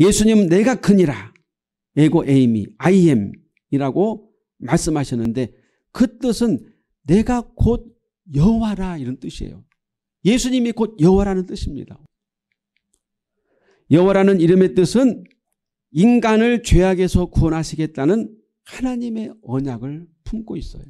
예수님 내가 크니라. 에고 에이미, I am 이라고 말씀하셨는데 그 뜻은 내가 곧 여와라 이런 뜻이에요. 예수님이 곧 여와라는 뜻입니다. 여와라는 이름의 뜻은 인간을 죄악에서 구원하시겠다는 하나님의 언약을 품고 있어요.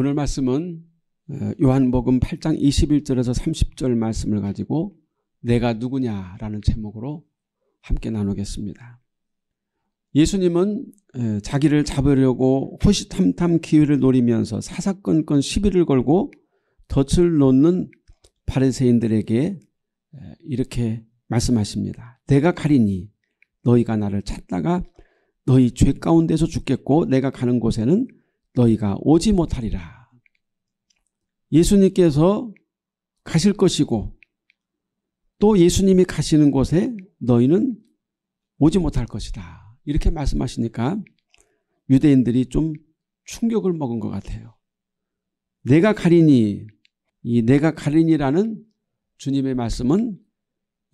오늘 말씀은 어, 요한복음 8장 21절에서 30절 말씀을 가지고 내가 누구냐라는 제목으로 함께 나누겠습니다. 예수님은 자기를 잡으려고 호시탐탐 기회를 노리면서 사사건건 시비를 걸고 덫을 놓는 바리새인들에게 이렇게 말씀하십니다. 내가 가리니 너희가 나를 찾다가 너희 죄 가운데서 죽겠고 내가 가는 곳에는 너희가 오지 못하리라. 예수님께서 가실 것이고 또 예수님이 가시는 곳에 너희는 오지 못할 것이다. 이렇게 말씀하시니까 유대인들이 좀 충격을 먹은 것 같아요. 내가 가리니 이 내가 가리니라는 주님의 말씀은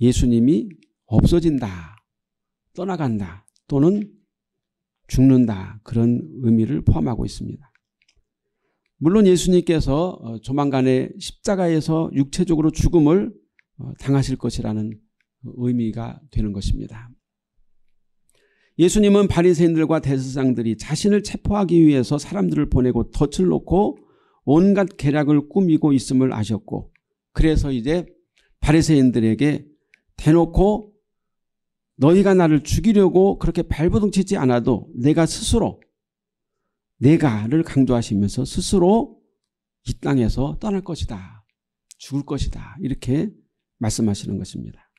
예수님이 없어진다. 떠나간다. 또는 죽는다 그런 의미를 포함하고 있습니다. 물론 예수님께서 어, 조만간에 십자가에서 육체적으로 죽음을 어, 당하실 것이라는 의미가 되는 것입니다. 예수님은 바리새인들과 대사장들이 자신을 체포하기 위해서 사람들을 보내고 덫을 놓고 온갖 계략을 꾸미고 있음을 아셨고 그래서 이제 바리새인들에게 대놓고 너희가 나를 죽이려고 그렇게 발버둥치지 않아도 내가 스스로 내가를 강조하시면서 스스로 이 땅에서 떠날 것이다. 죽을 것이다. 이렇게 말씀하시는 것입니다.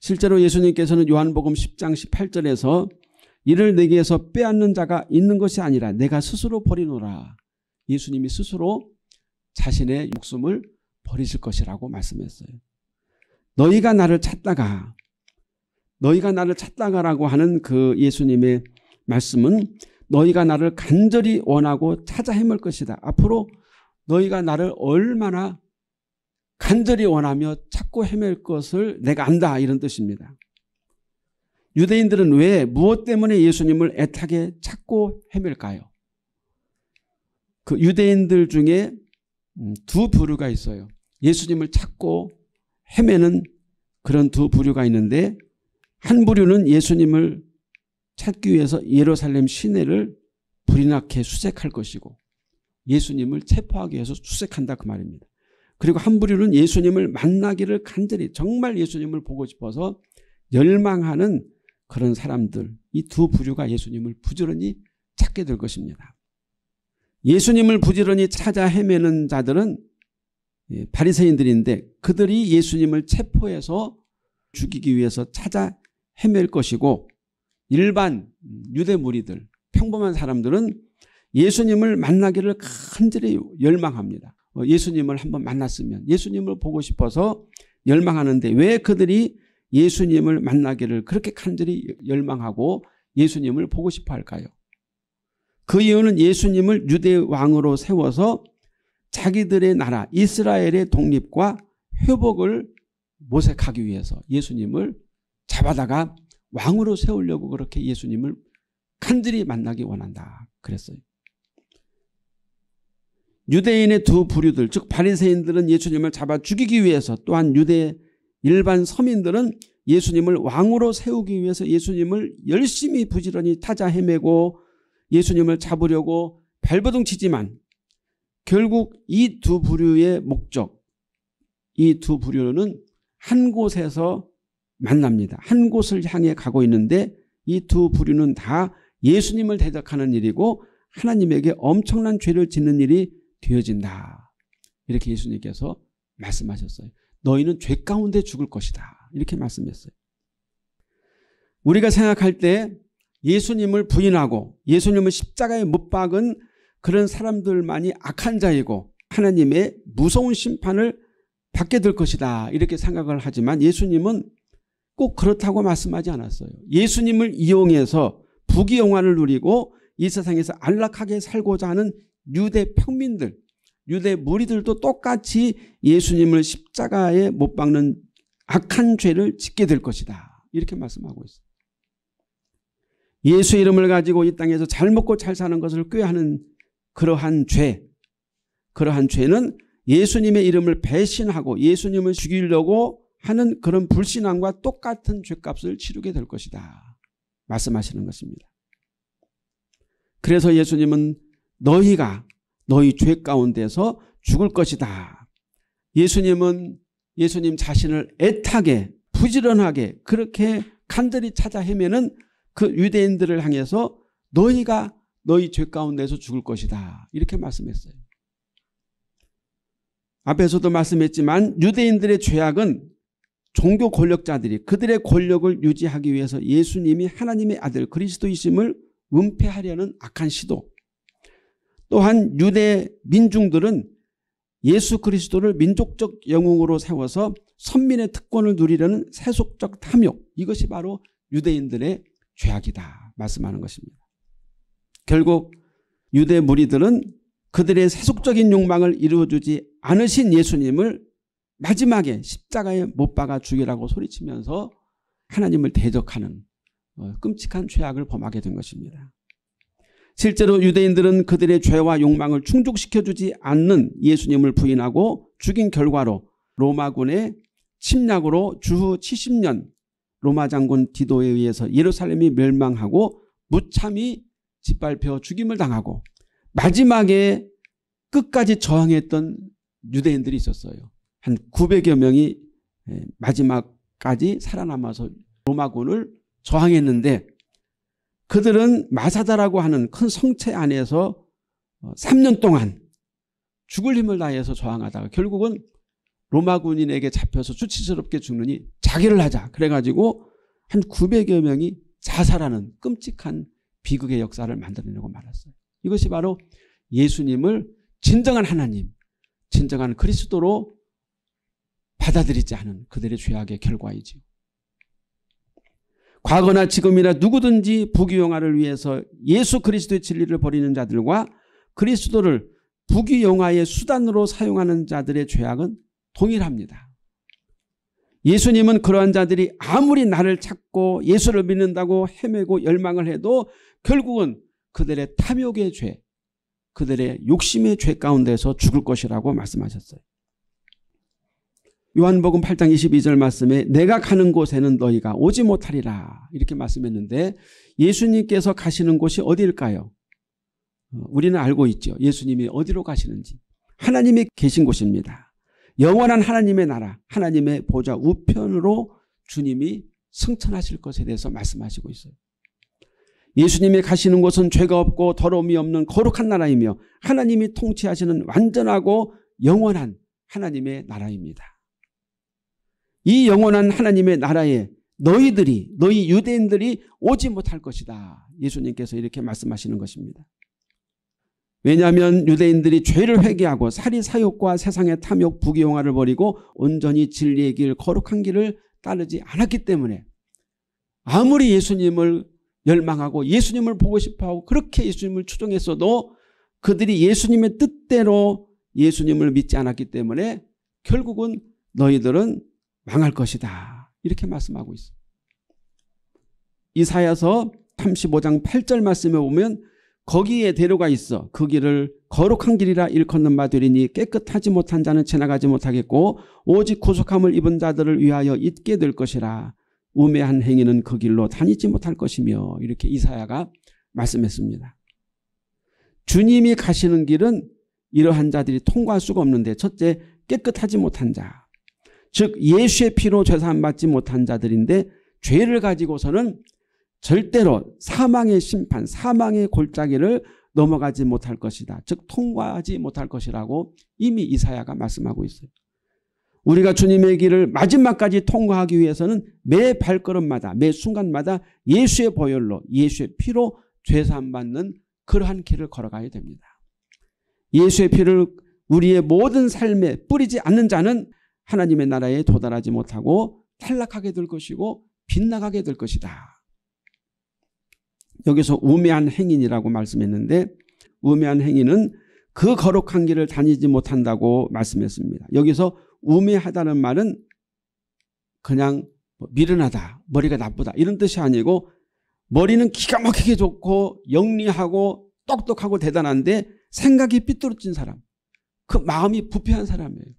실제로 예수님께서는 요한복음 10장 18절에서 이를 내게서 빼앗는 자가 있는 것이 아니라 내가 스스로 버리노라. 예수님이 스스로 자신의 목숨을 버리실 것이라고 말씀했어요. 너희가 나를 찾다가 너희가 나를 찾다가라고 하는 그 예수님의 말씀은 너희가 나를 간절히 원하고 찾아 헤맬 것이다. 앞으로 너희가 나를 얼마나 간절히 원하며 찾고 헤맬 것을 내가 안다 이런 뜻입니다. 유대인들은 왜 무엇 때문에 예수님을 애타게 찾고 헤맬까요? 그 유대인들 중에 음, 두 부류가 있어요. 예수님을 찾고 헤매는 그런 두 부류가 있는데 한 부류는 예수님을 찾기 위해서 예루살렘 시내를 불이 나케 수색할 것이고 예수님을 체포하기 위해서 수색한다 그 말입니다. 그리고 한 부류는 예수님을 만나기를 간절히 정말 예수님을 보고 싶어서 열망하는 그런 사람들 이 두 부류가 예수님을 부지런히 찾게 될 것입니다. 예수님을 부지런히 찾아 헤매는 자들은 예, 바리새인들인데 그들이 예수님을 체포해서 죽이기 위해서 찾아 헤맬 것이고 일반 유대 무리들 평범한 사람들은 예수님을 만나기를 간절히 열망합니다. 어, 예수님을 한번 만났으면 예수님을 보고 싶어서 열망하는데 왜 그들이 예수님을 만나기를 그렇게 간절히 열망하고 예수님을 보고 싶어 할까요? 그 이유는 예수님을 유대 왕으로 세워서 자기들의 나라 이스라엘의 독립과 회복을 모색하기 위해서 예수님을 잡아다가 왕으로 세우려고 그렇게 예수님을 간절히 만나기 원한다. 그랬어요. 유대인의 두 부류들 즉 바리새인들은 예수님을 잡아 죽이기 위해서 또한 유대 일반 서민들은 예수님을 왕으로 세우기 위해서 예수님을 열심히 부지런히 타자 헤매고 예수님을 잡으려고 발버둥 치지만 결국 이 두 부류의 목적 이 두 부류는 한 곳에서 만납니다. 한 곳을 향해 가고 있는데 이 두 부류는 다 예수님을 대적하는 일이고 하나님에게 엄청난 죄를 짓는 일이 되어진다. 이렇게 예수님께서 말씀하셨어요. 너희는 죄 가운데 죽을 것이다. 이렇게 말씀했어요. 우리가 생각할 때 예수님을 부인하고 예수님을 십자가에 못 박은 그런 사람들만이 악한 자이고 하나님의 무서운 심판을 받게 될 것이다. 이렇게 생각을 하지만 예수님은 꼭 그렇다고 말씀하지 않았어요. 예수님을 이용해서 부귀영화를 누리고 이 세상에서 안락하게 살고자 하는 유대 평민들, 유대 무리들도 똑같이 예수님을 십자가에 못 박는 악한 죄를 짓게 될 것이다. 이렇게 말씀하고 있어요. 예수 이름을 가지고 이 땅에서 잘 먹고 잘 사는 것을 꾀하는 그러한 죄, 그러한 죄는 예수님의 이름을 배신하고 예수님을 죽이려고 하는 그런 불신앙과 똑같은 죄값을 치르게 될 것이다. 말씀하시는 것입니다. 그래서 예수님은 너희가 너희 죄 가운데서 죽을 것이다. 예수님은 예수님 자신을 애타게 부지런하게 그렇게 간절히 찾아 헤매는 그 유대인들을 향해서 너희가 너희 죄 가운데서 죽을 것이다. 이렇게 말씀했어요. 앞에서도 말씀했지만 유대인들의 죄악은 종교 권력자들이 그들의 권력을 유지하기 위해서 예수님이 하나님의 아들 그리스도이심을 은폐하려는 악한 시도 또한 유대 민중들은 예수 그리스도를 민족적 영웅으로 세워서 선민의 특권을 누리려는 세속적 탐욕 이것이 바로 유대인들의 죄악이다 말씀하는 것입니다. 결국 유대 무리들은 그들의 세속적인 욕망을 이루어주지 않으신 예수님을 마지막에 십자가에 못 박아 죽이라고 소리치면서 하나님을 대적하는 어, 끔찍한 죄악을 범하게 된 것입니다. 실제로 유대인들은 그들의 죄와 욕망을 충족시켜주지 않는 예수님을 부인하고 죽인 결과로 로마군의 침략으로 주후 70년 로마 장군 디도에 의해서 예루살렘이 멸망하고 무참히 짓밟혀 죽임을 당하고 마지막에 끝까지 저항했던 유대인들이 있었어요. 한 900여 명이 예, 마지막까지 살아남아서 로마군을 저항했는데 그들은 마사다라고 하는 큰 성체 안에서 3년 어, 동안 죽을 힘을 다해서 저항하다가 결국은 로마군인에게 잡혀서 수치스럽게 죽느니 자기를 하자 그래가지고 한 900여 명이 자살하는 끔찍한 비극의 역사를 만들어내고 말았어요. 이것이 바로 예수님을 진정한 하나님, 진정한 그리스도로 받아들이지 않은 그들의 죄악의 결과이지요. 과거나 지금이나 누구든지 부귀영화를 위해서 예수 그리스도의 진리를 버리는 자들과 그리스도를 부귀영화의 수단으로 사용하는 자들의 죄악은 동일합니다. 예수님은 그러한 자들이 아무리 나를 찾고 예수를 믿는다고 헤매고 열망을 해도 결국은 그들의 탐욕의 죄, 그들의 욕심의 죄 가운데서 죽을 것이라고 말씀하셨어요. 요한복음 8장 22절 말씀에 내가 가는 곳에는 너희가 오지 못하리라 이렇게 말씀했는데 예수님께서 가시는 곳이 어디일까요? 어, 우리는 알고 있죠. 예수님이 어디로 가시는지. 하나님이 계신 곳입니다. 영원한 하나님의 나라, 하나님의 보좌 우편으로 주님이 승천하실 것에 대해서 말씀하시고 있어요. 예수님이 가시는 곳은 죄가 없고 더러움이 없는 거룩한 나라이며 하나님이 통치하시는 완전하고 영원한 하나님의 나라입니다. 이 영원한 하나님의 나라에 너희들이 너희 유대인들이 오지 못할 것이다. 예수님께서 이렇게 말씀하시는 것입니다. 왜냐하면 유대인들이 죄를 회개하고 사리사욕과 세상의 탐욕 부귀영화를 버리고 온전히 진리의 길 거룩한 길을 따르지 않았기 때문에 아무리 예수님을 열망하고 예수님을 보고 싶어하고 그렇게 예수님을 추종했어도 그들이 예수님의 뜻대로 예수님을 믿지 않았기 때문에 결국은 너희들은 망할 것이다. 이렇게 말씀하고 있어요. 이사야서 35장 8절 말씀에 보면 거기에 대로가 있어 그 길을 거룩한 길이라 일컫는 바 되리니 깨끗하지 못한 자는 지나가지 못하겠고 오직 구속함을 입은 자들을 위하여 잊게 될 것이라 우매한 행위는 그 길로 다니지 못할 것이며 이렇게 이사야가 말씀했습니다. 주님이 가시는 길은 이러한 자들이 통과할 수가 없는데 첫째 깨끗하지 못한 자즉 예수의 피로 죄사함 받지 못한 자들인데 죄를 가지고서는 절대로 사망의 심판, 사망의 골짜기를 넘어가지 못할 것이다. 즉 통과하지 못할 것이라고 이미 이사야가 말씀하고 있어요. 우리가 주님의 길을 마지막까지 통과하기 위해서는 매 발걸음마다 매 순간마다 예수의 보혈로 예수의 피로 죄사함 받는 그러한 길을 걸어가야 됩니다. 예수의 피를 우리의 모든 삶에 뿌리지 않는 자는 하나님의 나라에 도달하지 못하고 탈락하게 될 것이고 빗나가게 될 것이다. 여기서 우매한 행인이라고 말씀했는데 우매한 행인은 그 거룩한 길을 다니지 못한다고 말씀했습니다. 여기서 우매하다는 말은 그냥 뭐 미련하다, 머리가 나쁘다 이런 뜻이 아니고 머리는 기가 막히게 좋고 영리하고 똑똑하고 대단한데 생각이 삐뚤어진 사람, 그 마음이 부패한 사람이에요.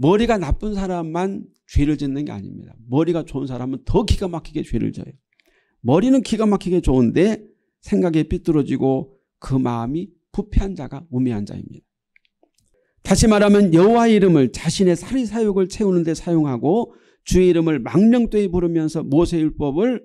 머리가 나쁜 사람만 죄를 짓는 게 아닙니다. 머리가 좋은 사람은 더 기가 막히게 죄를 져요. 머리는 기가 막히게 좋은데 생각에 삐뚤어지고 그 마음이 부패한 자가 우매한 자입니다. 다시 말하면 여호와 이름을 자신의 살인 사욕을 채우는 데 사용하고 주의 이름을 망령되이 부르면서 모세율법을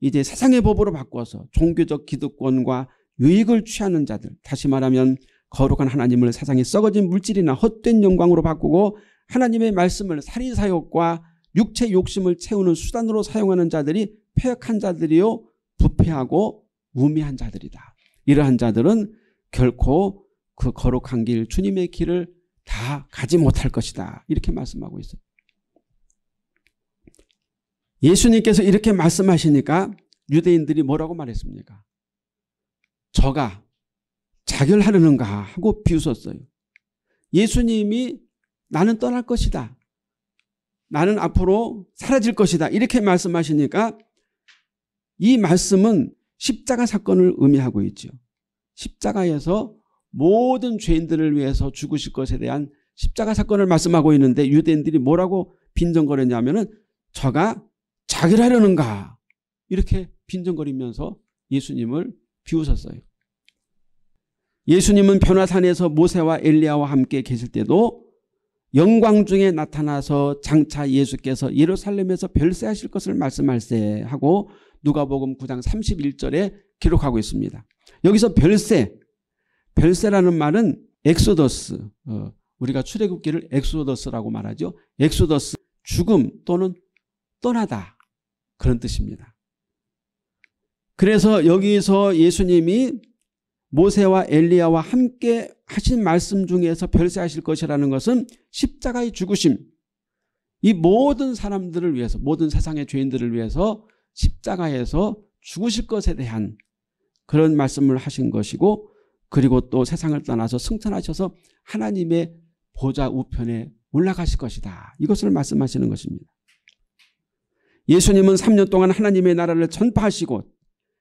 이제 세상의 법으로 바꿔서 종교적 기득권과 유익을 취하는 자들 다시 말하면 거룩한 하나님을 세상에 썩어진 물질이나 헛된 영광으로 바꾸고 하나님의 말씀을 살인사욕과 육체 욕심을 채우는 수단으로 사용하는 자들이 폐역한 자들이요 부패하고 우미한 자들이다. 이러한 자들은 결코 그 거룩한 길 주님의 길을 다 가지 못할 것이다. 이렇게 말씀하고 있어요. 예수님께서 이렇게 말씀하시니까 유대인들이 뭐라고 말했습니까? 저가 자결하려는가 하고 비웃었어요. 예수님이 나는 떠날 것이다. 나는 앞으로 사라질 것이다. 이렇게 말씀하시니까 이 말씀은 십자가 사건을 의미하고 있죠. 십자가에서 모든 죄인들을 위해서 죽으실 것에 대한 십자가 사건을 말씀하고 있는데 유대인들이 뭐라고 빈정거렸냐면은 저가 자결하려는가 이렇게 빈정거리면서 예수님을 비웃었어요. 예수님은 변화산에서 모세와 엘리야와 함께 계실 때도 영광 중에 나타나서 장차 예수께서 예루살렘에서 별세하실 것을 말씀할세 하고 누가복음 9장 31절에 기록하고 있습니다. 여기서 별세, 별세라는 말은 엑소더스, 어, 우리가 출애굽기를 엑소더스라고 말하죠. 엑소더스, 죽음 또는 떠나다 그런 뜻입니다. 그래서 여기서 예수님이 모세와 엘리야와 함께 하신 말씀 중에서 별세하실 것이라는 것은 십자가의 죽으심 이 모든 사람들을 위해서 모든 세상의 죄인들을 위해서 십자가에서 죽으실 것에 대한 그런 말씀을 하신 것이고 그리고 또 세상을 떠나서 승천하셔서 하나님의 보좌 우편에 올라가실 것이다. 이것을 말씀하시는 것입니다. 예수님은 3년 동안 하나님의 나라를 전파하시고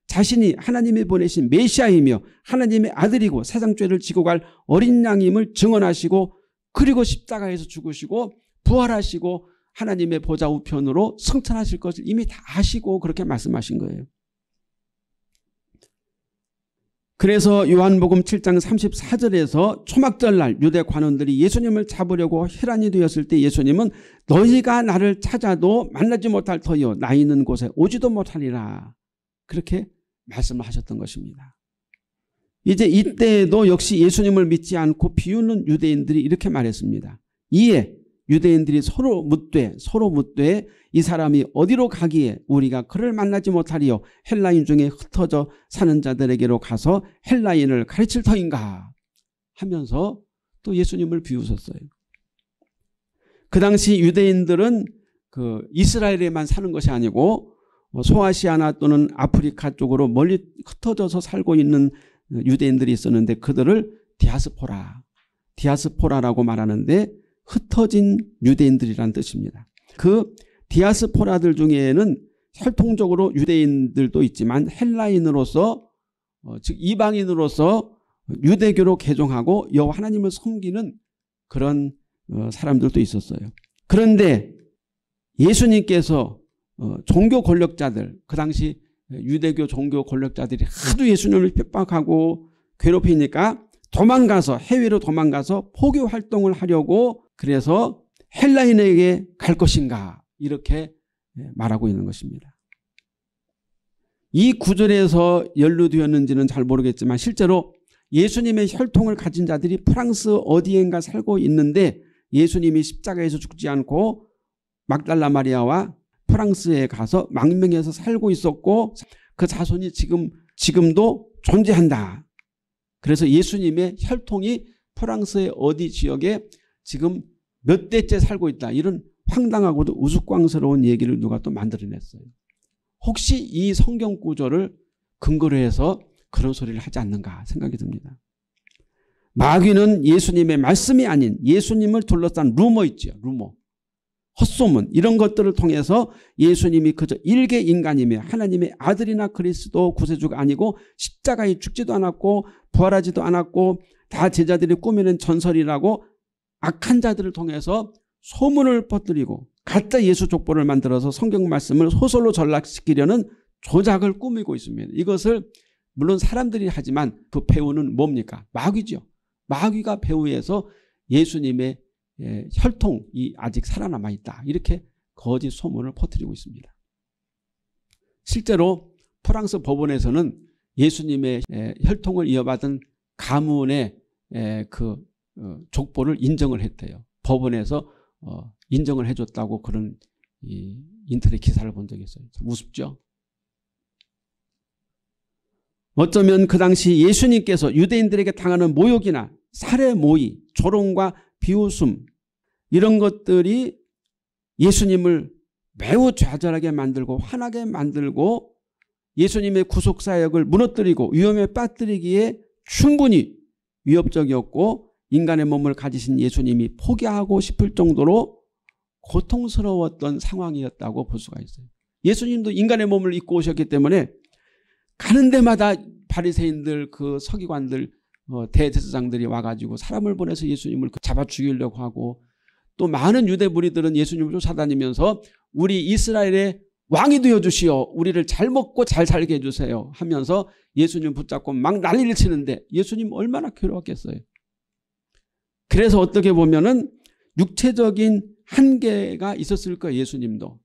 자신이 하나님이 보내신 메시아이며 하나님의 아들이고 세상 죄를 지고 갈 어린 양임을 증언하시고 그리고 십자가에서 죽으시고 부활하시고 하나님의 보좌 우편으로 성천하실 것을 이미 다 아시고 그렇게 말씀하신 거예요. 그래서 요한복음 7장 34절에서 초막절 날 유대 관원들이 예수님을 잡으려고 혈안이 되었을 때 예수님은 너희가 나를 찾아도 만나지 못할 터이요 나 있는 곳에 오지도 못하리라 그렇게 말씀을 하셨던 것입니다. 이제 이때에도 역시 예수님을 믿지 않고 비웃는 유대인들이 이렇게 말했습니다. 이에 유대인들이 서로 묻되 서로 묻되 이 사람이 어디로 가기에 우리가 그를 만나지 못하리요 헬라인 중에 흩어져 사는 자들에게로 가서 헬라인을 가르칠 터인가 하면서 또 예수님을 비웃었어요. 그 당시 유대인들은 그 이스라엘에만 사는 것이 아니고 뭐 소아시아나 또는 아프리카 쪽으로 멀리 흩어져서 살고 있는 유대인들이 있었는데 그들을 디아스포라, 디아스포라라고 말하는데 흩어진 유대인들이란 뜻입니다. 그 디아스포라들 중에는 혈통적으로 유대인들도 있지만 헬라인으로서 어, 즉 이방인으로서 유대교로 개종하고 여호와 하나님을 섬기는 그런 어, 사람들도 있었어요. 그런데 예수님께서 어, 종교 권력자들 그 당시 유대교 종교 권력자들이 하도 예수님을 핍박하고 괴롭히니까 도망가서 해외로 도망가서 포교 활동을 하려고 그래서 헬라인에게 갈 것인가 이렇게 예, 말하고 있는 것입니다. 이 구절에서 연루되었는지는 잘 모르겠지만 실제로 예수님의 혈통을 가진 자들이 프랑스 어디엔가 살고 있는데 예수님이 십자가에서 죽지 않고 막달라 마리아와 프랑스에 가서 망명해서 살고 있었고 그 자손이 지금 지금도 존재한다. 그래서 예수님의 혈통이 프랑스의 어디 지역에 지금 몇 대째 살고 있다. 이런 황당하고도 우스꽝스러운 얘기를 누가 또 만들어냈어요. 혹시 이 성경 구절을 근거로 해서 그런 소리를 하지 않는가 생각이 듭니다. 마귀는 예수님의 말씀이 아닌 예수님을 둘러싼 루머 있죠. 루머. 헛소문 이런 것들을 통해서 예수님이 그저 일개 인간이며 하나님의 아들이나 그리스도 구세주가 아니고 십자가에 죽지도 않았고 부활하지도 않았고 다 제자들이 꾸미는 전설이라고 악한 자들을 통해서 소문을 퍼뜨리고 가짜 예수 족보를 만들어서 성경 말씀을 소설로 전락시키려는 조작을 꾸미고 있습니다. 이것을 물론 사람들이 하지만 그 배우는 뭡니까? 마귀죠. 마귀가 배우에서 예수님의 예, 혈통이 아직 살아남아 있다. 이렇게 거짓 소문을 퍼뜨리고 있습니다. 실제로 프랑스 법원에서는 예수님의 예, 혈통을 이어받은 가문의 예, 그 어, 족보를 인정을 했대요. 법원에서 어, 인정을 해줬다고 그런 인터넷 기사를 본 적이 있어요. 우습죠? 어쩌면 그 당시 예수님께서 유대인들에게 당하는 모욕이나 살해 모의, 조롱과 비웃음 이런 것들이 예수님을 매우 좌절하게 만들고 화나게 만들고 예수님의 구속사역을 무너뜨리고 위험에 빠뜨리기에 충분히 위협적이었고 인간의 몸을 가지신 예수님이 포기하고 싶을 정도로 고통스러웠던 상황이었다고 볼 수가 있어요. 예수님도 인간의 몸을 입고 오셨기 때문에 가는 데마다 바리새인들 그 서기관들 어, 대제사장들이 와가지고 사람을 보내서 예수님을 그 잡아 죽이려고 하고 또 많은 유대 무리들은 예수님을 쫓아다니면서 우리 이스라엘의 왕이 되어 주시오. 우리를 잘 먹고 잘 살게 해주세요. 하면서 예수님 붙잡고 막 난리를 치는데 예수님 얼마나 괴로웠겠어요. 그래서 어떻게 보면은 육체적인 한계가 있었을 거예요. 예수님도.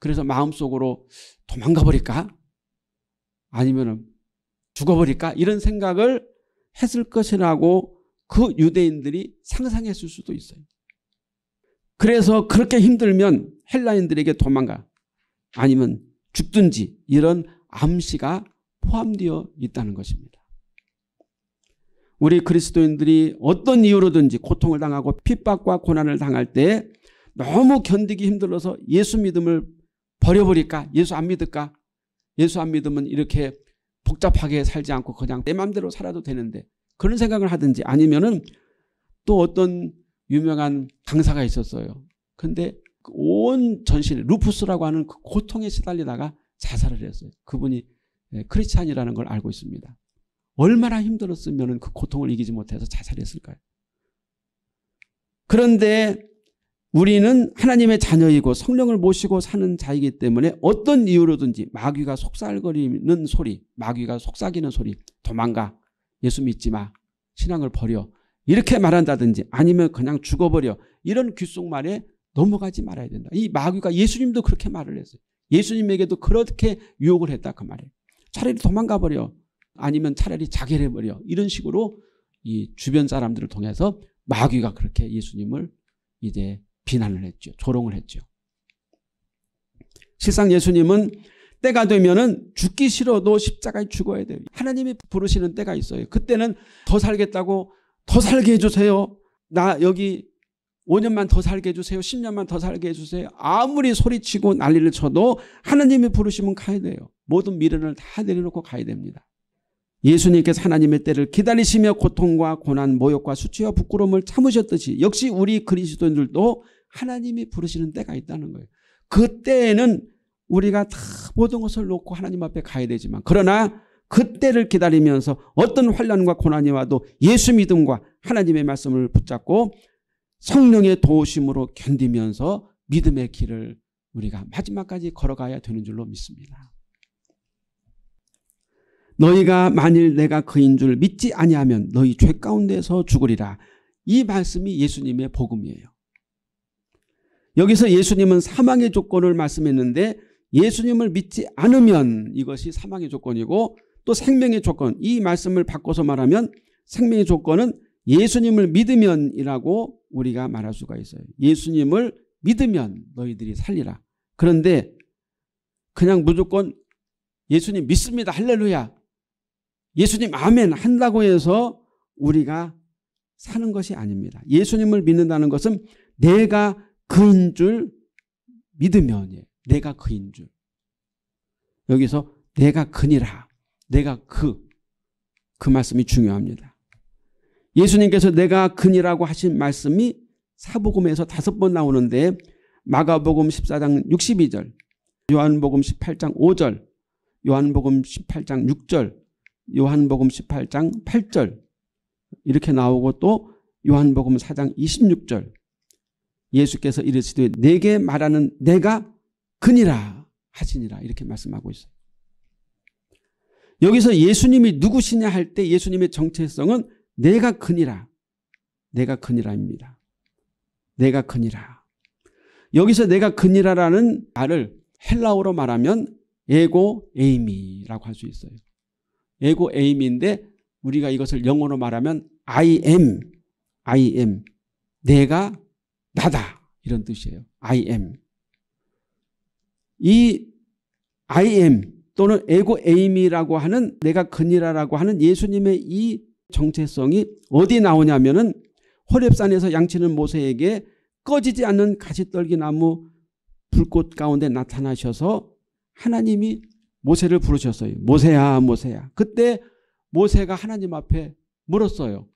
그래서 마음속으로 도망가 버릴까? 아니면 죽어버릴까? 이런 생각을 했을 것이라고 그 유대인들이 상상했을 수도 있어요. 그래서 그렇게 힘들면 헬라인들에게 도망가 아니면 죽든지 이런 암시가 포함되어 있다는 것입니다. 우리 그리스도인들이 어떤 이유로든지 고통을 당하고 핍박과 고난을 당할 때 너무 견디기 힘들어서 예수 믿음을 버려버릴까? 예수 안 믿을까? 예수 안 믿으면 이렇게 복잡하게 살지 않고 그냥 내 맘대로 살아도 되는데 그런 생각을 하든지 아니면은 또 어떤 유명한 강사가 있었어요. 근데 그 온 전신 루푸스라고 하는 그 고통에 시달리다가 자살을 했어요. 그분이 예, 크리스찬이라는 걸 알고 있습니다. 얼마나 힘들었으면 그 고통을 이기지 못해서 자살했을까요? 그런데 우리는 하나님의 자녀이고 성령을 모시고 사는 자이기 때문에 어떤 이유로든지 마귀가 속살거리는 소리, 마귀가 속삭이는 소리, 도망가, 예수 믿지 마, 신앙을 버려 이렇게 말한다든지 아니면 그냥 죽어버려 이런 귓속말에 넘어가지 말아야 된다. 이 마귀가 예수님도 그렇게 말을 했어요. 예수님에게도 그렇게 유혹을 했다 그 말이에요. 차라리 도망가 버려 아니면 차라리 자결해 버려 이런 식으로 이 주변 사람들을 통해서 마귀가 그렇게 예수님을 이제 비난을 했죠. 조롱을 했죠. 실상 예수님은 때가 되면은 죽기 싫어도 십자가에 죽어야 돼요. 하나님이 부르시는 때가 있어요. 그때는 더 살겠다고 더 살게 해주세요. 나 여기 5년만 더 살게 해주세요. 10년만 더 살게 해주세요. 아무리 소리치고 난리를 쳐도 하나님이 부르시면 가야 돼요. 모든 미련을 다 내려놓고 가야 됩니다. 예수님께서 하나님의 때를 기다리시며 고통과 고난, 모욕과 수치와 부끄러움을 참으셨듯이 역시 우리 그리스도인들도 하나님이 부르시는 때가 있다는 거예요. 그때에는 우리가 다 모든 것을 놓고 하나님 앞에 가야 되지만 그러나 그때를 기다리면서 어떤 환란과 고난이 와도 예수 믿음과 하나님의 말씀을 붙잡고 성령의 도우심으로 견디면서 믿음의 길을 우리가 마지막까지 걸어가야 되는 줄로 믿습니다. 너희가 만일 내가 그인 줄 믿지 아니하면 너희 죄 가운데서 죽으리라. 이 말씀이 예수님의 복음이에요. 여기서 예수님은 사망의 조건을 말씀했는데 예수님을 믿지 않으면 이것이 사망의 조건이고 또 생명의 조건 이 말씀을 바꿔서 말하면 생명의 조건은 예수님을 믿으면이라고 우리가 말할 수가 있어요. 예수님을 믿으면 너희들이 살리라. 그런데 그냥 무조건 예수님 믿습니다. 할렐루야. 예수님 아멘 한다고 해서 우리가 사는 것이 아닙니다. 예수님을 믿는다는 것은 내가 그인 줄 믿으면 예. 내가 그인 줄. 여기서 내가 그니라. 내가 그. 그 말씀이 중요합니다. 예수님께서 내가 그니라고 하신 말씀이 사복음에서 다섯 번 나오는데 마가복음 14장 62절, 요한복음 18장 5절, 요한복음 18장 6절, 요한복음 18장 8절 이렇게 나오고 또 요한복음 4장 26절 예수께서 이르시되 내게 말하는 내가 그니라 하시니라 이렇게 말씀하고 있어요. 여기서 예수님이 누구시냐 할 때 예수님의 정체성은 내가 그니라 내가 그니라입니다. 내가 그니라 여기서 내가 그니라라는 말을 헬라어로 말하면 에고 에이미라고 할 수 있어요. 에고 에이미인데 우리가 이것을 영어로 말하면 I am, I am, 내가 나다. 이런 뜻이에요. I am. 이 I am 또는 에고 에임이라고 하는 내가 큰이라라고 하는 예수님의 이 정체성이 어디 나오냐면은 호렙산에서 양치는 모세에게 꺼지지 않는 가시떨기 나무 불꽃 가운데 나타나셔서 하나님이 모세를 부르셨어요. 모세야 모세야. 그때 모세가 하나님 앞에 물었어요.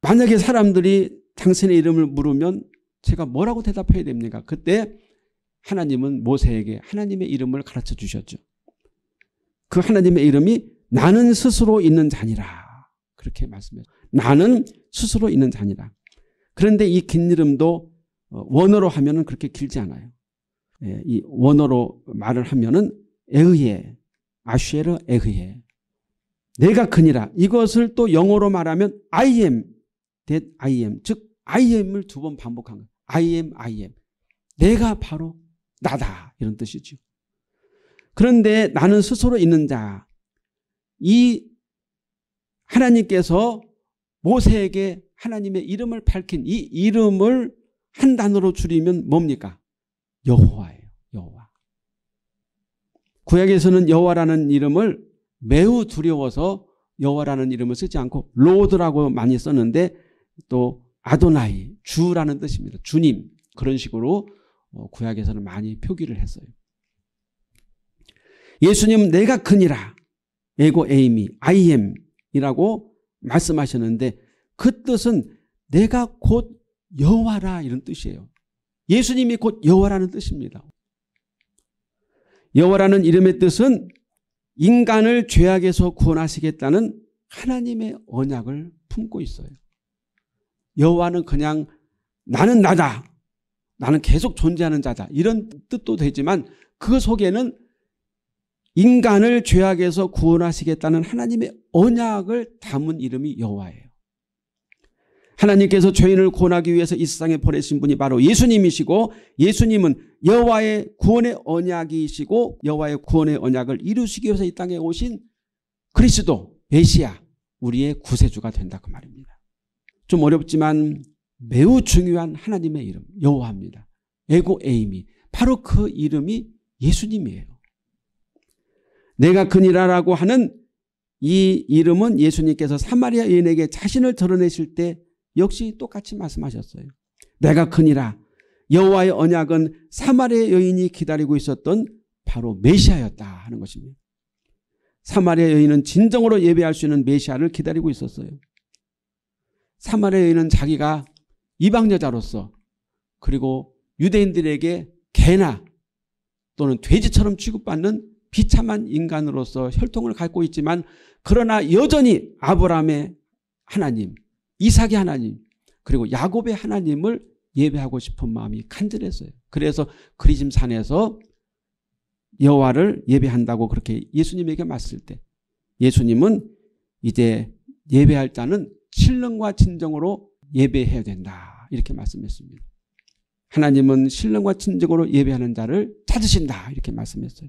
만약에 사람들이 당신의 이름을 물으면 제가 뭐라고 대답해야 됩니까? 그때 하나님은 모세에게 하나님의 이름을 가르쳐 주셨죠. 그 하나님의 이름이 나는 스스로 있는 자니라. 그렇게 말씀해요. 나는 스스로 있는 자니라. 그런데 이 긴 이름도 어, 원어로 하면 은 그렇게 길지 않아요. 예, 이 원어로 말을 하면 은 에흐예, 아쉐르 에흐예. 내가 그니라. 이것을 또 영어로 말하면 I am, that I am. 즉 I am을 두 번 반복한 거예요. I am, I am. 내가 바로 나다. 이런 뜻이죠. 그런데 나는 스스로 있는 자. 이 하나님께서 모세에게 하나님의 이름을 밝힌 이 이름을 한 단어로 줄이면 뭡니까? 여호와예요. 여호와. 구약에서는 여호와라는 이름을 매우 두려워서 여호와라는 이름을 쓰지 않고 로드라고 많이 썼는데 또 아도나이, 주라는 뜻입니다. 주님. 그런 식으로 어, 구약에서는 많이 표기를 했어요. 예수님 내가 그니라. 에고 에이미, I am 이라고 말씀하셨는데 그 뜻은 내가 곧 여와라 이런 뜻이에요. 예수님이 곧 여와라는 뜻입니다. 여와라는 이름의 뜻은 인간을 죄악에서 구원하시겠다는 하나님의 언약을 품고 있어요. 여호와는 그냥 나는 나다. 나는 계속 존재하는 자다. 이런 뜻도 되지만 그 속에는 인간을 죄악에서 구원하시겠다는 하나님의 언약을 담은 이름이 여호와예요. 하나님께서 죄인을 구원하기 위해서 이 세상에 보내신 분이 바로 예수님이시고 예수님은 여호와의 구원의 언약이시고 여호와의 구원의 언약을 이루시기 위해서 이 땅에 오신 그리스도 메시아 우리의 구세주가 된다 그 말입니다. 좀 어렵지만 매우 중요한 하나님의 이름 여호와입니다. 에고 에임이 바로 그 이름이 예수님이에요. 내가 그니라라고 하는 이 이름은 예수님께서 사마리아인에게 자신을 드러내실 때 역시 똑같이 말씀하셨어요. 내가 그니라 여호와의 언약은 사마리아 여인이 기다리고 있었던 바로 메시아였다 하는 것입니다. 사마리아 여인은 진정으로 예배할 수 있는 메시아를 기다리고 있었어요. 사마리아 여인은 자기가 이방 여자로서 그리고 유대인들에게 개나 또는 돼지처럼 취급받는 비참한 인간으로서 혈통을 갖고 있지만 그러나 여전히 아브라함의 하나님, 이삭의 하나님, 그리고 야곱의 하나님을 예배하고 싶은 마음이 간절했어요. 그래서 그리심산에서 여호와를 예배한다고 그렇게 예수님에게 맞을 때 예수님은 이제 예배할 자는 신령과 진정으로 예배해야 된다. 이렇게 말씀했습니다. 하나님은 신령과 진정으로 예배하는 자를 찾으신다. 이렇게 말씀했어요.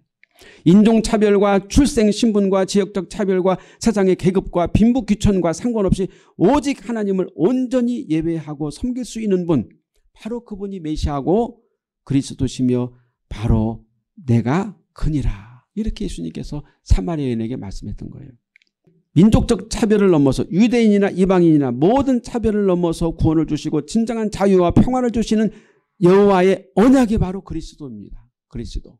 인종차별과 출생신분과 지역적 차별과 세상의 계급과 빈부귀천과 상관없이 오직 하나님을 온전히 예배하고 섬길 수 있는 분 바로 그분이 메시하고 그리스도시며 바로 내가 그니라 이렇게 예수님께서 사마리아인에게 말씀했던 거예요. 민족적 차별을 넘어서 유대인이나 이방인이나 모든 차별을 넘어서 구원을 주시고 진정한 자유와 평화를 주시는 여호와의 언약이 바로 그리스도입니다. 그리스도.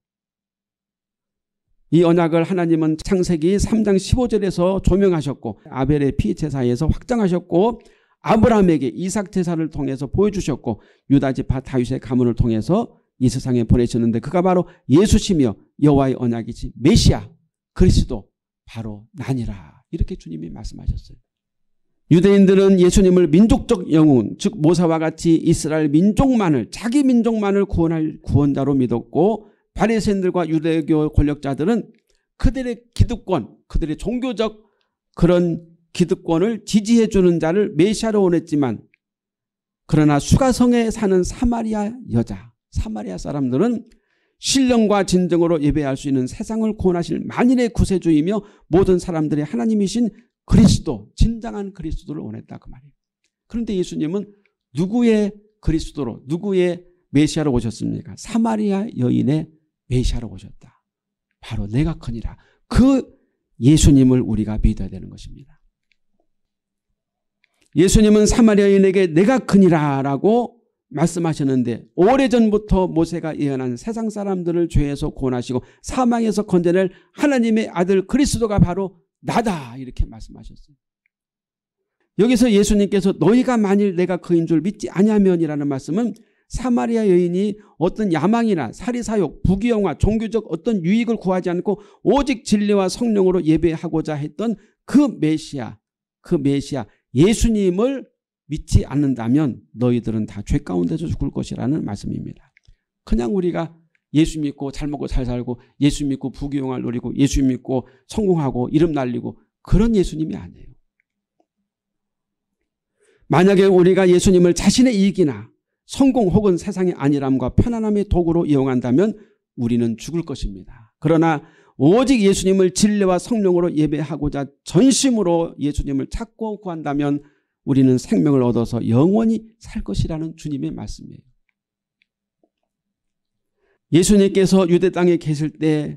이 언약을 하나님은 창세기 3장 15절에서 조명하셨고 아벨의 피제사에서 확장하셨고 아브라함에게 이삭 제사를 통해서 보여주셨고 유다지파 다윗의 가문을 통해서 이 세상에 보내셨는데 그가 바로 예수시며 여호와의 언약이지 메시아 그리스도 바로 나니라. 이렇게 주님이 말씀하셨어요. 유대인들은 예수님을 민족적 영웅, 즉 모사와 같이 이스라엘 민족만을 자기 민족만을 구원할 구원자로 믿었고 바리새인들과 유대교 권력자들은 그들의 기득권, 그들의 종교적 그런 기득권을 지지해 주는 자를 메시아로 원했지만 그러나 수가성에 사는 사마리아 여자, 사마리아 사람들은 신령과 진정으로 예배할 수 있는 세상을 구원하실 만인의 구세주이며 모든 사람들의 하나님이신 그리스도, 진정한 그리스도를 원했다 그 말이에요. 그런데 예수님은 누구의 그리스도로, 누구의 메시아로 오셨습니까? 사마리아 여인의 메시아로 오셨다. 바로 내가 크니라. 그 예수님을 우리가 믿어야 되는 것입니다. 예수님은 사마리아인에게 내가 크니라라고 말씀하셨는데 오래전부터 모세가 예언한 세상 사람들을 죄에서 구원하시고 사망에서 건져낼 하나님의 아들 그리스도가 바로 나다 이렇게 말씀하셨어요. 여기서 예수님께서 너희가 만일 내가 그인 줄 믿지 않냐면이라는 말씀은 사마리아 여인이 어떤 야망이나 사리사욕, 부귀영화, 종교적 어떤 유익을 구하지 않고 오직 진리와 성령으로 예배하고자 했던 그 메시아, 그 메시아 예수님을 믿지 않는다면 너희들은 다 죄 가운데서 죽을 것이라는 말씀입니다. 그냥 우리가 예수 믿고 잘 먹고 잘 살고 예수 믿고 부귀영화를 리고 예수 믿고 성공하고 이름 날리고 그런 예수님이 아니에요. 만약에 우리가 예수님을 자신의 이익이나 성공 혹은 세상의 안일함과 편안함의 도구로 이용한다면 우리는 죽을 것입니다. 그러나 오직 예수님을 진리와 성령으로 예배하고자 전심으로 예수님을 찾고 구한다면 우리는 생명을 얻어서 영원히 살 것이라는 주님의 말씀이에요. 예수님께서 유대 땅에 계실 때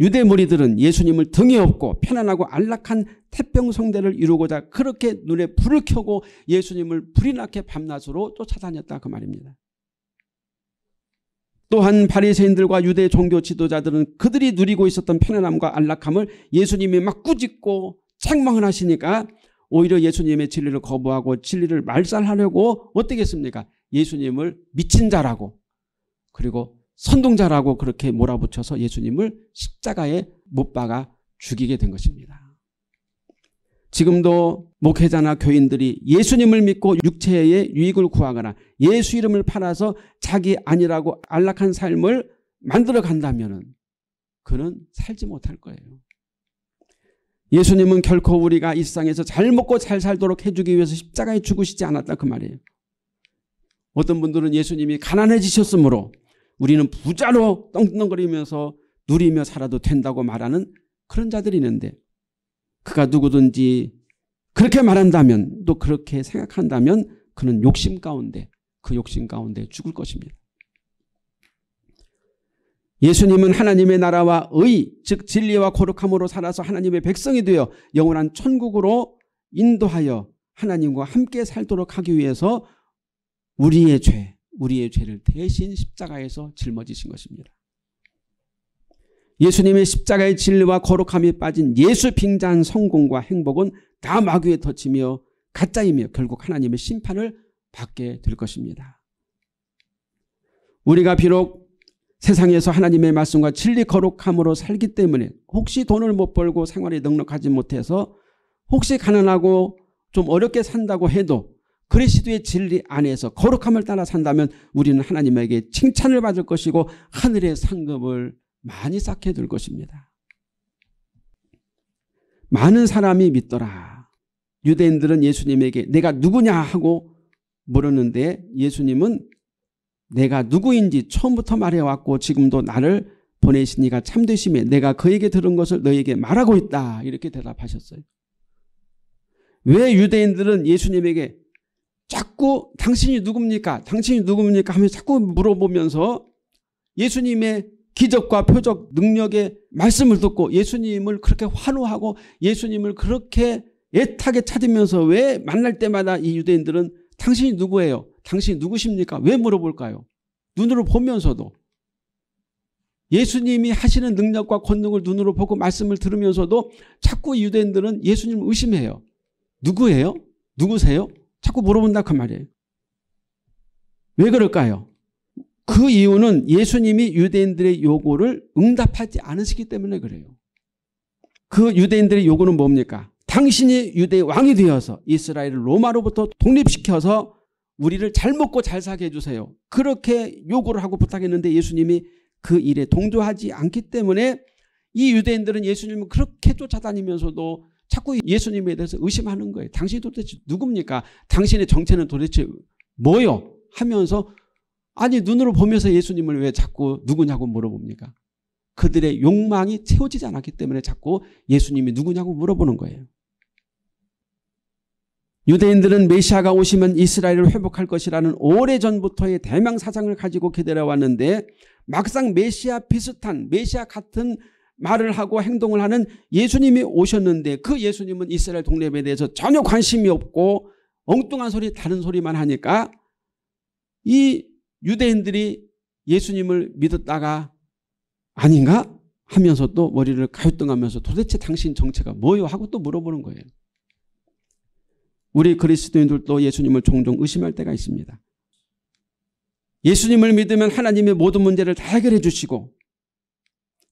유대 무리들은 예수님을 등에 업고 편안하고 안락한 태평성대를 이루고자 그렇게 눈에 불을 켜고 예수님을 불이 나게 밤낮으로 쫓아다녔다 그 말입니다. 또한 바리새인들과 유대 종교 지도자들은 그들이 누리고 있었던 편안함과 안락함을 예수님이 막 꾸짖고 책망을 하시니까 오히려 예수님의 진리를 거부하고 진리를 말살하려고 어떻겠습니까? 예수님을 미친 자라고 그리고 선동자라고 그렇게 몰아붙여서 예수님을 십자가에 못 박아 죽이게 된 것입니다. 지금도 목회자나 교인들이 예수님을 믿고 육체의 유익을 구하거나 예수 이름을 팔아서 자기 아니라고 안락한 삶을 만들어 간다면 그는 살지 못할 거예요. 예수님은 결코 우리가 이 세상에서 잘 먹고 잘 살도록 해주기 위해서 십자가에 죽으시지 않았다 그 말이에요. 어떤 분들은 예수님이 가난해지셨으므로 우리는 부자로 떵떵거리면서 누리며 살아도 된다고 말하는 그런 자들이 있는데 그가 누구든지 그렇게 말한다면 또 그렇게 생각한다면 그는 욕심 가운데 그 욕심 가운데 죽을 것입니다. 예수님은 하나님의 나라와 의, 즉 진리와 거룩함으로 살아서 하나님의 백성이 되어 영원한 천국으로 인도하여 하나님과 함께 살도록 하기 위해서 우리의 죄, 우리의 죄를 대신 십자가에서 짊어지신 것입니다. 예수님의 십자가의 진리와 거룩함이 빠진 예수 빙자한 성공과 행복은 다 마귀에 터치며 가짜이며 결국 하나님의 심판을 받게 될 것입니다. 우리가 비록 세상에서 하나님의 말씀과 진리 거룩함으로 살기 때문에 혹시 돈을 못 벌고 생활이 넉넉하지 못해서 혹시 가난하고 좀 어렵게 산다고 해도 그리스도의 진리 안에서 거룩함을 따라 산다면 우리는 하나님에게 칭찬을 받을 것이고 하늘의 상급을 많이 쌓게 될 것입니다. 많은 사람이 믿더라. 유대인들은 예수님에게 내가 누구냐 하고 물었는데 예수님은 내가 누구인지 처음부터 말해왔고 지금도 나를 보내시니가 참되심에 내가 그에게 들은 것을 너에게 말하고 있다. 이렇게 대답하셨어요. 왜 유대인들은 예수님에게 자꾸 당신이 누굽니까? 당신이 누굽니까? 하며 자꾸 물어보면서 예수님의 기적과 표적 능력의 말씀을 듣고 예수님을 그렇게 환호하고 예수님을 그렇게 애타게 찾으면서 왜 만날 때마다 이 유대인들은 당신이 누구예요? 당신 누구십니까? 왜 물어볼까요? 눈으로 보면서도 예수님이 하시는 능력과 권능을 눈으로 보고 말씀을 들으면서도 자꾸 유대인들은 예수님을 의심해요. 누구예요? 누구세요? 자꾸 물어본다 그 말이에요. 왜 그럴까요? 그 이유는 예수님이 유대인들의 요구를 응답하지 않으시기 때문에 그래요. 그 유대인들의 요구는 뭡니까? 당신이 유대의 왕이 되어서 이스라엘을 로마로부터 독립시켜서 우리를 잘 먹고 잘 사게 해주세요. 그렇게 요구를 하고 부탁했는데 예수님이 그 일에 동조하지 않기 때문에 이 유대인들은 예수님을 그렇게 쫓아다니면서도 자꾸 예수님에 대해서 의심하는 거예요. 당신이 도대체 누굽니까? 당신의 정체는 도대체 뭐요? 하면서 아니 눈으로 보면서 예수님을 왜 자꾸 누구냐고 물어봅니까? 그들의 욕망이 채워지지 않았기 때문에 자꾸 예수님이 누구냐고 물어보는 거예요. 유대인들은 메시아가 오시면 이스라엘을 회복할 것이라는 오래전부터의 대망 사상을 가지고 기다려왔는데 막상 메시아 비슷한 메시아 같은 말을 하고 행동을 하는 예수님이 오셨는데 그 예수님은 이스라엘 독립에 대해서 전혀 관심이 없고 엉뚱한 소리 다른 소리만 하니까 이 유대인들이 예수님을 믿었다가 아닌가 하면서 또 머리를 가요뚱하면서 도대체 당신 정체가 뭐요 하고 또 물어보는 거예요. 우리 그리스도인들도 예수님을 종종 의심할 때가 있습니다. 예수님을 믿으면 하나님의 모든 문제를 다 해결해 주시고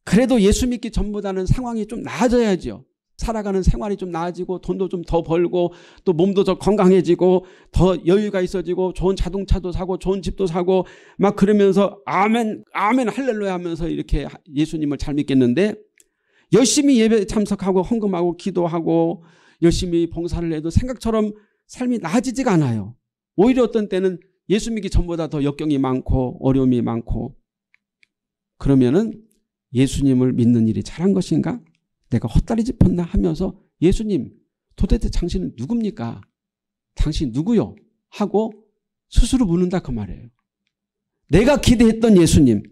그래도 예수 믿기 전보다는 상황이 좀나아져야지 살아가는 생활이 좀 나아지고 돈도 좀 더 벌고 또 몸도 더 건강해지고 더 여유가 있어지고 좋은 자동차도 사고 좋은 집도 사고 막 그러면서 아멘 아멘 할렐루야 하면서 이렇게 예수님을 잘 믿겠는데 열심히 예배 참석하고 헌금하고 기도하고 열심히 봉사를 해도 생각처럼 삶이 나아지지가 않아요. 오히려 어떤 때는 예수 믿기 전보다 더 역경이 많고 어려움이 많고 그러면은 예수님을 믿는 일이 잘한 것인가? 내가 헛다리 짚었나 하면서 예수님 도대체 당신은 누굽니까? 당신 누구요? 하고 스스로 묻는다 그 말이에요. 내가 기대했던 예수님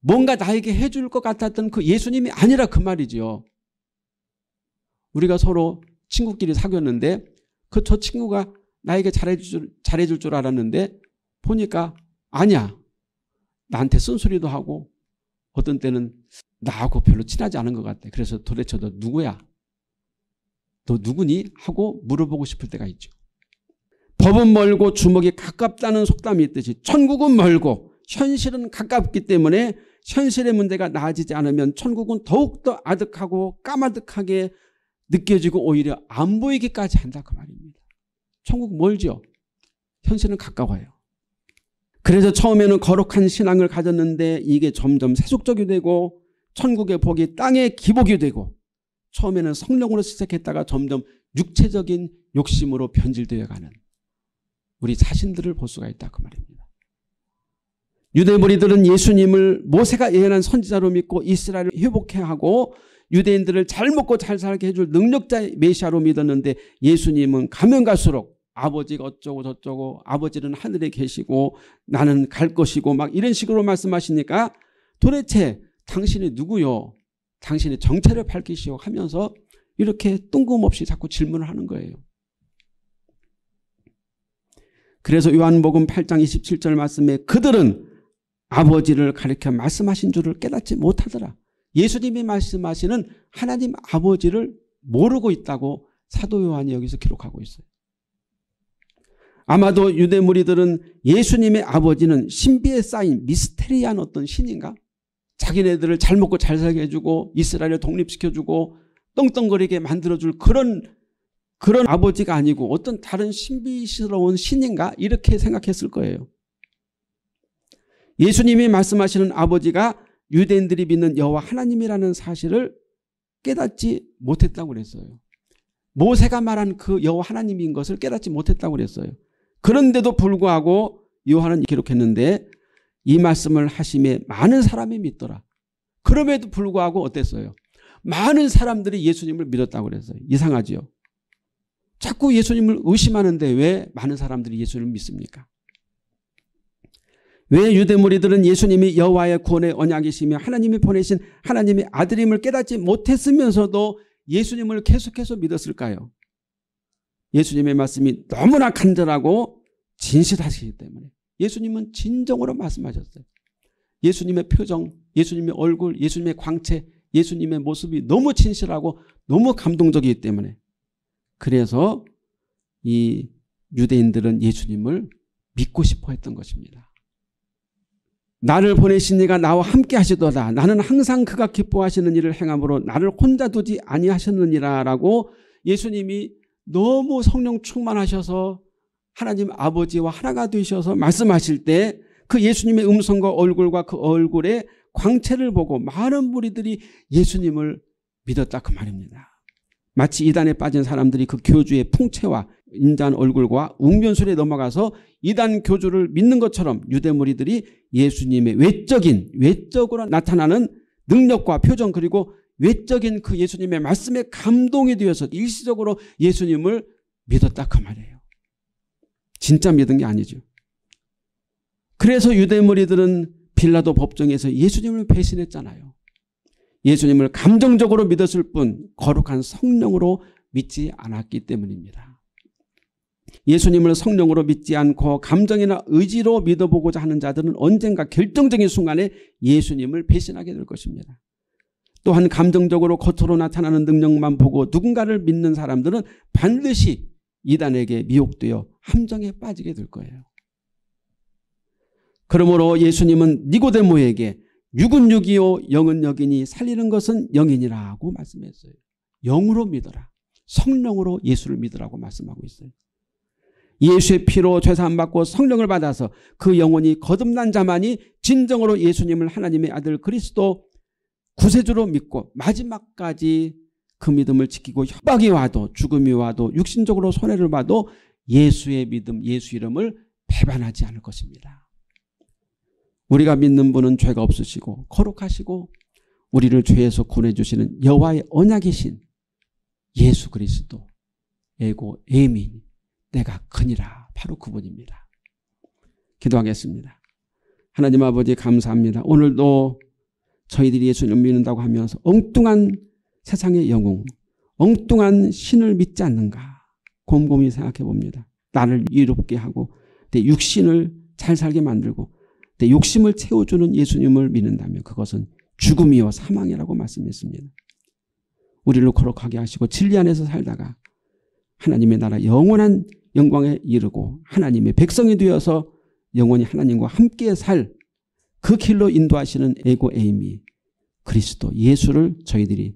뭔가 나에게 해줄 것 같았던 그 예수님이 아니라 그 말이지요. 우리가 서로 친구끼리 사귀었는데 그 저 친구가 나에게 잘해줄, 잘해줄 줄 알았는데 보니까 아니야. 나한테 쓴소리도 하고 어떤 때는 나하고 별로 친하지 않은 것 같아. 그래서 도대체 너 누구야? 너 누구니? 하고 물어보고 싶을 때가 있죠. 법은 멀고 주먹이 가깝다는 속담이 있듯이 천국은 멀고 현실은 가깝기 때문에 현실의 문제가 나아지지 않으면 천국은 더욱더 아득하고 까마득하게 느껴지고 오히려 안 보이기까지 한다 그 말입니다. 천국 멀죠. 현실은 가까워요. 그래서 처음에는 거룩한 신앙을 가졌는데 이게 점점 세속적이 되고 천국의 복이 땅의 기복이 되고 처음에는 성령으로 시작했다가 점점 육체적인 욕심으로 변질되어 가는 우리 자신들을 볼 수가 있다 그 말입니다. 유대무리들은 예수님을 모세가 예언한 선지자로 믿고 이스라엘을 회복해 하고 유대인들을 잘 먹고 잘 살게 해줄 능력자 의 메시아로 믿었는데 예수님은 가면 갈수록 아버지가 어쩌고 저쩌고 아버지는 하늘에 계시고 나는 갈 것이고 막 이런 식으로 말씀하시니까 도대체 당신이 누구요? 당신의 정체를 밝히시오 하면서 이렇게 뜬금없이 자꾸 질문을 하는 거예요. 그래서 요한복음 8장 27절 말씀에 그들은 아버지를 가리켜 말씀하신 줄을 깨닫지 못하더라. 예수님이 말씀하시는 하나님 아버지를 모르고 있다고 사도 요한이 여기서 기록하고 있어요. 아마도 유대 무리들은 예수님의 아버지는 신비에 쌓인 미스테리한 어떤 신인가? 자기네들을 잘 먹고 잘 살게 해주고 이스라엘을 독립시켜주고 떵떵거리게 만들어줄 그런 그런 아버지가 아니고 어떤 다른 신비스러운 신인가 이렇게 생각했을 거예요. 예수님이 말씀하시는 아버지가 유대인들이 믿는 여호와 하나님이라는 사실을 깨닫지 못했다고 그랬어요. 모세가 말한 그 여호와 하나님인 것을 깨닫지 못했다고 그랬어요. 그런데도 불구하고 요한은 기록했는데 이 말씀을 하심에 많은 사람이 믿더라. 그럼에도 불구하고 어땠어요? 많은 사람들이 예수님을 믿었다고 그랬어요. 이상하지요. 자꾸 예수님을 의심하는데 왜 많은 사람들이 예수님을 믿습니까? 왜 유대 무리들은 예수님이 여호와의 구원의 언약이시며 하나님이 보내신 하나님의 아들임을 깨닫지 못했으면서도 예수님을 계속해서 믿었을까요? 예수님의 말씀이 너무나 간절하고 진실하시기 때문에 예수님은 진정으로 말씀하셨어요. 예수님의 표정, 예수님의 얼굴, 예수님의 광채, 예수님의 모습이 너무 진실하고 너무 감동적이기 때문에 그래서 이 유대인들은 예수님을 믿고 싶어 했던 것입니다. 나를 보내신 이가 나와 함께 하시도다. 나는 항상 그가 기뻐하시는 일을 행함으로 나를 혼자 두지 아니하셨느니라라고 예수님이 너무 성령 충만하셔서 하나님 아버지와 하나가 되셔서 말씀하실 때 그 예수님의 음성과 얼굴과 그 얼굴의 광채를 보고 많은 무리들이 예수님을 믿었다 그 말입니다. 마치 이단에 빠진 사람들이 그 교주의 풍채와 인자한 얼굴과 웅변술에 넘어가서 이단 교주를 믿는 것처럼 유대 무리들이 예수님의 외적인 외적으로 나타나는 능력과 표정 그리고 외적인 그 예수님의 말씀에 감동이 되어서 일시적으로 예수님을 믿었다 그 말이에요. 진짜 믿은 게 아니죠. 그래서 유대 무리들은 빌라도 법정에서 예수님을 배신했잖아요. 예수님을 감정적으로 믿었을 뿐 거룩한 성령으로 믿지 않았기 때문입니다. 예수님을 성령으로 믿지 않고 감정이나 의지로 믿어보고자 하는 자들은 언젠가 결정적인 순간에 예수님을 배신하게 될 것입니다. 또한 감정적으로 겉으로 나타나는 능력만 보고 누군가를 믿는 사람들은 반드시 이단에게 미혹되어 함정에 빠지게 될 거예요. 그러므로 예수님은 니고데모에게 육은 육이요 영은 영이니 살리는 것은 영이니라고 말씀했어요. 영으로 믿어라. 성령으로 예수를 믿으라고 말씀하고 있어요. 예수의 피로 죄사함 받고 성령을 받아서 그 영혼이 거듭난 자만이 진정으로 예수님을 하나님의 아들 그리스도 구세주로 믿고 마지막까지 그 믿음을 지키고 협박이 와도 죽음이 와도 육신적으로 손해를 봐도 예수의 믿음 예수 이름을 배반하지 않을 것입니다. 우리가 믿는 분은 죄가 없으시고 거룩하시고 우리를 죄에서 구해주시는 여와의 언약이신 예수 그리스도 에고 에민 내가 크니라 바로 그분입니다. 기도하겠습니다. 하나님 아버지 감사합니다. 오늘도 저희들이 예수님 믿는다고 하면서 엉뚱한 세상의 영웅, 엉뚱한 신을 믿지 않는가 곰곰이 생각해 봅니다. 나를 이롭게 하고 내 육신을 잘 살게 만들고 내 욕심을 채워주는 예수님을 믿는다면 그것은 죽음이요 사망이라고 말씀했습니다. 우리를 거룩하게 하시고 진리 안에서 살다가 하나님의 나라 영원한 영광에 이르고 하나님의 백성이 되어서 영원히 하나님과 함께 살 그 길로 인도하시는 에고에임미 그리스도 예수를 저희들이